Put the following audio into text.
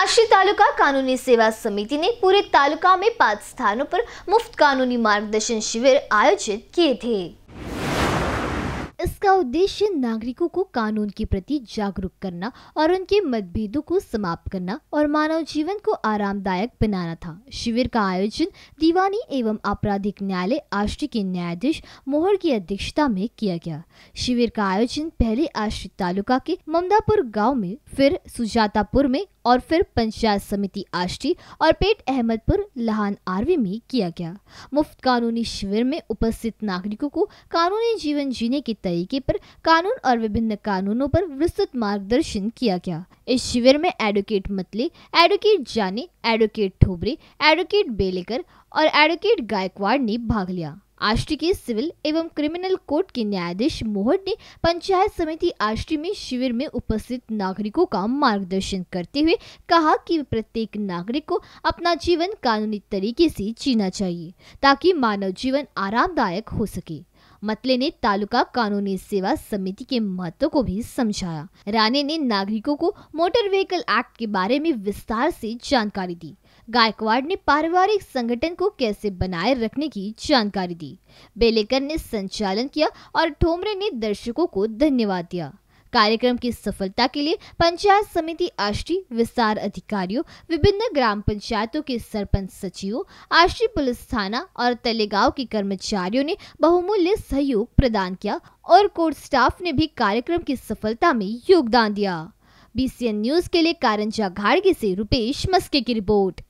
आश्री तालुका कानूनी सेवा समिति ने पूरे तालुका में पांच स्थानों पर मुफ्त कानूनी मार्गदर्शन शिविर आयोजित किए थे इसका उद्देश्य नागरिकों को कानून के प्रति जागरूक करना और उनके मतभेदों को समाप्त करना और मानव जीवन को आरामदायक बनाना था शिविर का आयोजन दीवानी एवं आपराधिक न्यायालय आश्री के न्यायाधीश मोहर की अध्यक्षता में किया गया शिविर का आयोजन पहले आश्रित तालुका के ममदापुर गाँव में फिर सुजातापुर में और फिर पंचायत समिति आष्टी और पेट अहमदपुर लहान आरवी में किया गया मुफ्त कानूनी शिविर में उपस्थित नागरिकों को कानूनी जीवन जीने के तरीके पर कानून और विभिन्न कानूनों पर विस्तृत मार्गदर्शन किया गया इस शिविर में advocate Matle advocate Jane advocate Thobre advocate Belekar और एडवोकेट गायकवाड़ ने भाग लिया आष्टी के सिविल एवं क्रिमिनल कोर्ट के न्यायाधीश मोहट ने पंचायत समिति आष्टी में शिविर में उपस्थित नागरिकों का मार्गदर्शन करते हुए कहा कि प्रत्येक नागरिक को अपना जीवन कानूनी तरीके से जीना चाहिए ताकि मानव जीवन आरामदायक हो सके मतले ने तालुका कानूनी सेवा समिति के महत्व को भी समझाया राणे ने नागरिकों को मोटर व्हीकल एक्ट के बारे में विस्तार से जानकारी दी गायकवाड़ ने पारिवारिक संगठन को कैसे बनाए रखने की जानकारी दी बेलेकर ने संचालन किया और ठोमरे ने दर्शकों को धन्यवाद दिया कार्यक्रम की सफलता के लिए पंचायत समिति आश्री विस्तार अधिकारियों विभिन्न ग्राम पंचायतों के सरपंच सचिवों आश्री पुलिस थाना और तलेगांव के कर्मचारियों ने बहुमूल्य सहयोग प्रदान किया और कोर्ट स्टाफ ने भी कार्यक्रम की सफलता में योगदान दिया बीसीएन न्यूज के लिए कारंजा घाड़गे से रूपेश मस्के की रिपोर्ट